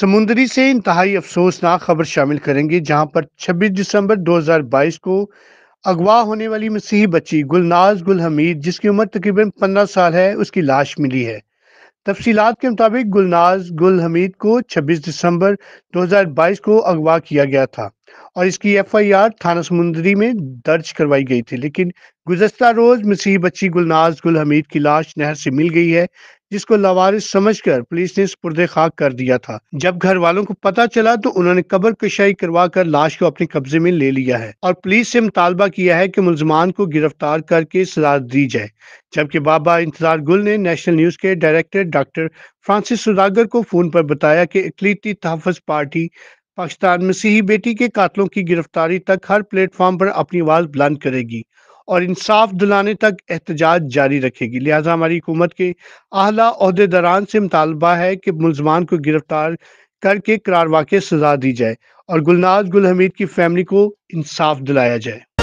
समुंदरी से इंतहाई अफसोसनाक खबर शामिल करेंगे जहां पर 26 दिसंबर 2022 को अगवा होने वाली मसीही बच्ची गुलनाज गुल हमीद जिसकी उम्र तकरीबन 15 साल है उसकी लाश मिली है तफसीत के मुताबिक गुलनाज गुल हमीद को 26 दिसंबर 2022 को अगवा किया गया था और इसकी एफआईआर थाना समुंदरी में दर्ज करवाई गई थी लेकिन गुजस्ता रोज मसीह बच्ची गुलनाज गुल हमीद की लाश नहर से मिल गई है जिसको लावारिस समझकर पुलिस ने सुपुर्द खाक कर दिया था जब घर वालों को पता चला तो उन्होंने कब्र कशाई करवा कर लाश को अपने कब्जे में ले लिया है और पुलिस से मुतालबा किया है कि मुलजमान को गिरफ्तार करके सजा दी जाए जबकि बाबा इंतजार गुल ने नेशनल न्यूज के डायरेक्टर डॉक्टर फ्रांसिस सुदागर को फोन पर बताया कि इकलीती तहफ़ पार्टी पाकिस्तान में सही बेटी के कातलों की गिरफ्तारी तक हर प्लेटफॉर्म पर अपनी आवाज बुलंद करेगी और इंसाफ दिलाने तक एहतजाज जारी रखेगी लिहाजा हमारी हुकूमत के अहला अहदेदारान से मुतालबा है कि मुलजमान को गिरफ्तार करके करार वाक़ सजा दी जाए और गुलनाज गुल हमीद की फैमिली को इंसाफ दिलाया जाए